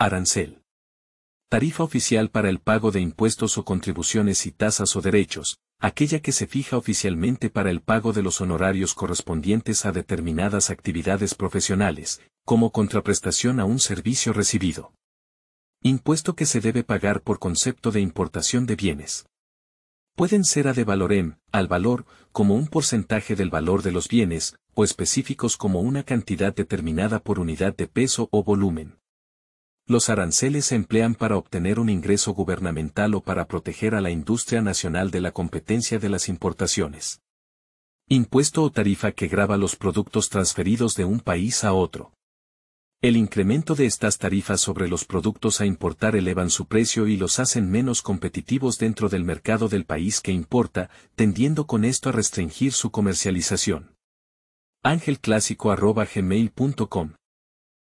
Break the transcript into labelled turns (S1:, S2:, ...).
S1: Arancel. Tarifa oficial para el pago de impuestos o contribuciones y tasas o derechos, aquella que se fija oficialmente para el pago de los honorarios correspondientes a determinadas actividades profesionales, como contraprestación a un servicio recibido. Impuesto que se debe pagar por concepto de importación de bienes. Pueden ser a de valorem, al valor, como un porcentaje del valor de los bienes, o específicos como una cantidad determinada por unidad de peso o volumen. Los aranceles se emplean para obtener un ingreso gubernamental o para proteger a la industria nacional de la competencia de las importaciones. Impuesto o tarifa que grava los productos transferidos de un país a otro. El incremento de estas tarifas sobre los productos a importar elevan su precio y los hacen menos competitivos dentro del mercado del país que importa, tendiendo con esto a restringir su comercialización. Ángelclásico@gmail.com